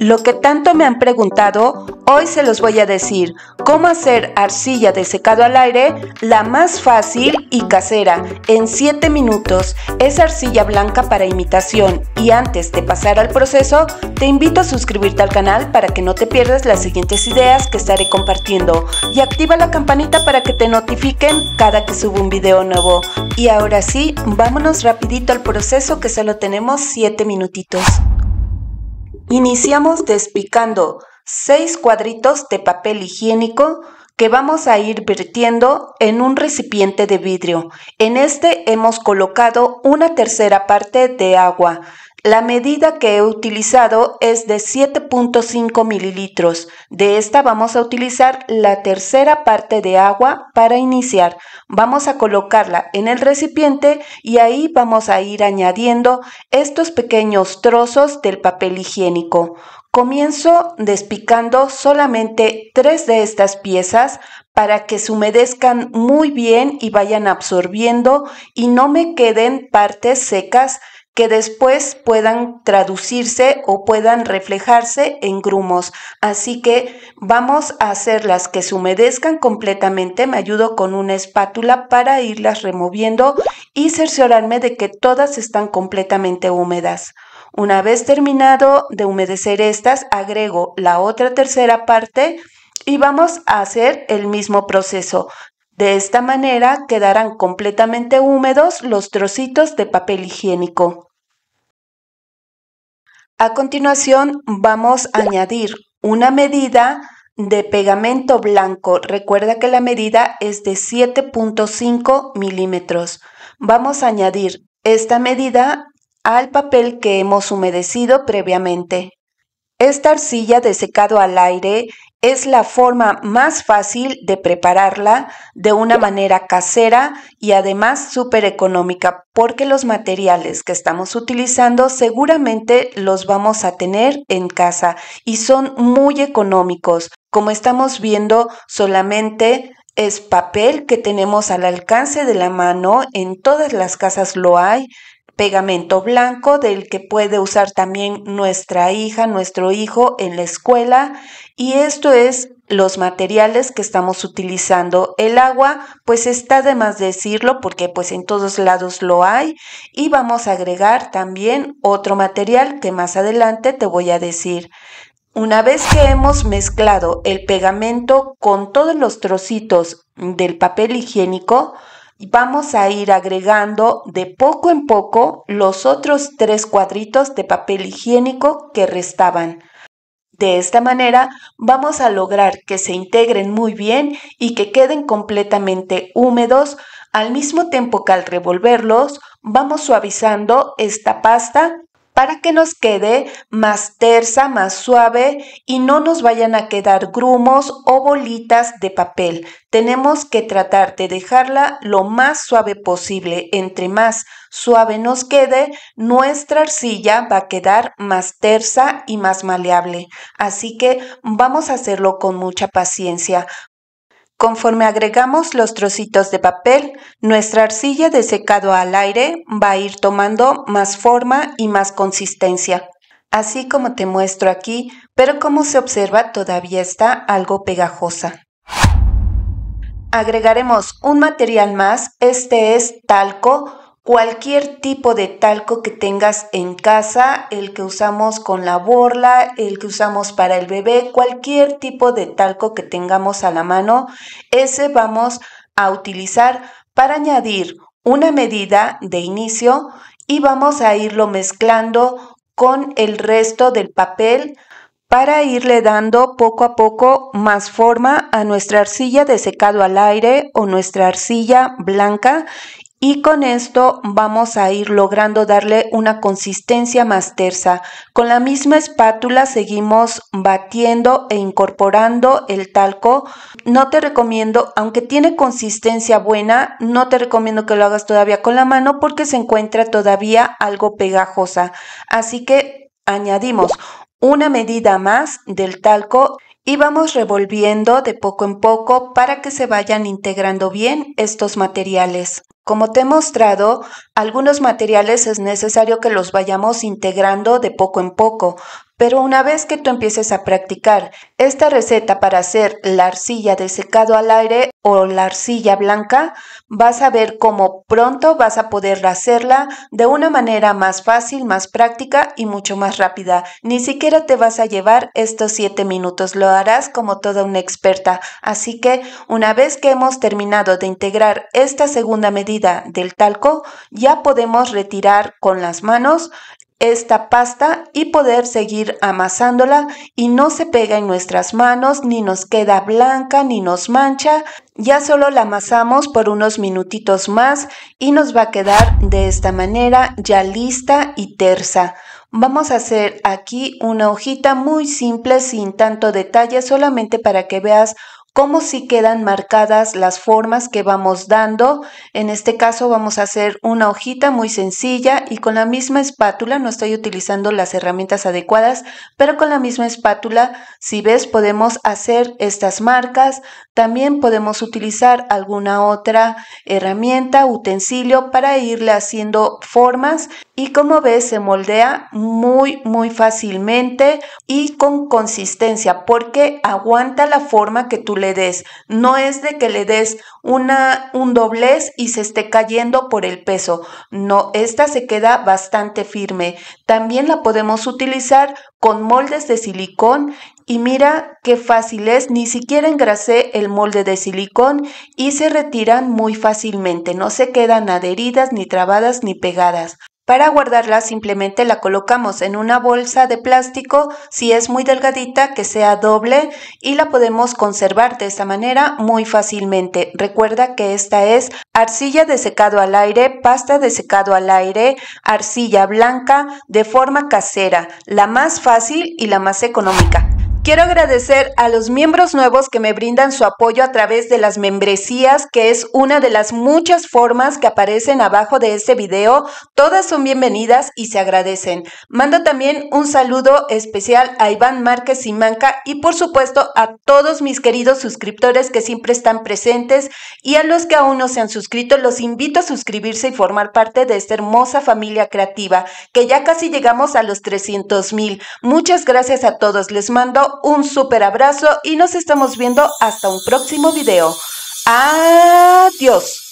Lo que tanto me han preguntado, hoy se los voy a decir. Cómo hacer arcilla de secado al aire, la más fácil y casera, en 7 minutos. Es arcilla blanca para imitación y antes de pasar al proceso, te invito a suscribirte al canal para que no te pierdas las siguientes ideas que estaré compartiendo y activa la campanita para que te notifiquen cada que subo un video nuevo. Y ahora sí, vámonos rapidito al proceso que solo tenemos 7 minutitos. Iniciamos despicando seis cuadritos de papel higiénico que vamos a ir vertiendo en un recipiente de vidrio. En este hemos colocado una tercera parte de agua. La medida que he utilizado es de 7.5 mililitros. De esta vamos a utilizar la tercera parte de agua para iniciar. Vamos a colocarla en el recipiente y ahí vamos a ir añadiendo estos pequeños trozos del papel higiénico. Comienzo despicando solamente tres de estas piezas para que se humedezcan muy bien y vayan absorbiendo y no me queden partes secas que después puedan traducirse o puedan reflejarse en grumos. Así que vamos a hacerlas que se humedezcan completamente. Me ayudo con una espátula para irlas removiendo y cerciorarme de que todas están completamente húmedas. Una vez terminado de humedecer estas, agrego la otra tercera parte y vamos a hacer el mismo proceso. De esta manera quedarán completamente húmedos los trocitos de papel higiénico. A continuación vamos a añadir una medida de pegamento blanco. Recuerda que la medida es de 7.5 milímetros. Vamos a añadir esta medida al papel que hemos humedecido previamente. Esta arcilla de secado al aire es la forma más fácil de prepararla de una manera casera y además súper económica porque los materiales que estamos utilizando seguramente los vamos a tener en casa y son muy económicos. Como estamos viendo, solamente es papel que tenemos al alcance de la mano, en todas las casas lo hay, pegamento blanco del que puede usar también nuestra hija, nuestro hijo en la escuela. Y esto es los materiales que estamos utilizando. El agua, pues está de más decirlo porque pues en todos lados lo hay. Y vamos a agregar también otro material que más adelante te voy a decir. Una vez que hemos mezclado el pegamento con todos los trocitos del papel higiénico, vamos a ir agregando de poco en poco los otros tres cuadritos de papel higiénico que restaban. De esta manera vamos a lograr que se integren muy bien y que queden completamente húmedos, al mismo tiempo que al revolverlos vamos suavizando esta pasta para que nos quede más tersa, más suave y no nos vayan a quedar grumos o bolitas de papel. Tenemos que tratar de dejarla lo más suave posible. Entre más suave nos quede, nuestra arcilla va a quedar más tersa y más maleable. Así que vamos a hacerlo con mucha paciencia. Conforme agregamos los trocitos de papel, nuestra arcilla de secado al aire va a ir tomando más forma y más consistencia. Así como te muestro aquí, pero como se observa todavía está algo pegajosa. Agregaremos un material más, este es talco cualquier tipo de talco que tengas en casa, el que usamos con la borla, el que usamos para el bebé, cualquier tipo de talco que tengamos a la mano, ese vamos a utilizar para añadir una medida de inicio y vamos a irlo mezclando con el resto del papel para irle dando poco a poco más forma a nuestra arcilla de secado al aire o nuestra arcilla blanca y con esto vamos a ir logrando darle una consistencia más tersa. Con la misma espátula seguimos batiendo e incorporando el talco. No te recomiendo, aunque tiene consistencia buena, no te recomiendo que lo hagas todavía con la mano porque se encuentra todavía algo pegajosa. Así que añadimos una medida más del talco y vamos revolviendo de poco en poco para que se vayan integrando bien estos materiales. Como te he mostrado, algunos materiales es necesario que los vayamos integrando de poco en poco pero una vez que tú empieces a practicar esta receta para hacer la arcilla de secado al aire o la arcilla blanca, vas a ver cómo pronto vas a poder hacerla de una manera más fácil, más práctica y mucho más rápida. Ni siquiera te vas a llevar estos 7 minutos, lo harás como toda una experta. Así que una vez que hemos terminado de integrar esta segunda medida del talco, ya podemos retirar con las manos esta pasta y poder seguir amasándola y no se pega en nuestras manos, ni nos queda blanca, ni nos mancha. Ya solo la amasamos por unos minutitos más y nos va a quedar de esta manera ya lista y tersa. Vamos a hacer aquí una hojita muy simple sin tanto detalle solamente para que veas como si quedan marcadas las formas que vamos dando. En este caso vamos a hacer una hojita muy sencilla y con la misma espátula, no estoy utilizando las herramientas adecuadas, pero con la misma espátula, si ves, podemos hacer estas marcas. También podemos utilizar alguna otra herramienta, utensilio para irle haciendo formas y como ves se moldea muy muy fácilmente y con consistencia porque aguanta la forma que tú le des. No es de que le des una, un doblez y se esté cayendo por el peso. No, esta se queda bastante firme. También la podemos utilizar con moldes de silicón y mira qué fácil es, ni siquiera engrase el molde de silicón y se retiran muy fácilmente, no se quedan adheridas ni trabadas ni pegadas. Para guardarla simplemente la colocamos en una bolsa de plástico, si es muy delgadita que sea doble y la podemos conservar de esta manera muy fácilmente. Recuerda que esta es arcilla de secado al aire, pasta de secado al aire, arcilla blanca de forma casera, la más fácil y la más económica. Quiero agradecer a los miembros nuevos que me brindan su apoyo a través de las membresías, que es una de las muchas formas que aparecen abajo de este video. Todas son bienvenidas y se agradecen. Mando también un saludo especial a Iván Márquez Simanca y por supuesto a todos mis queridos suscriptores que siempre están presentes y a los que aún no se han suscrito, los invito a suscribirse y formar parte de esta hermosa familia creativa, que ya casi llegamos a los 300 mil. Muchas gracias a todos. Les mando un súper abrazo y nos estamos viendo hasta un próximo video. Adiós.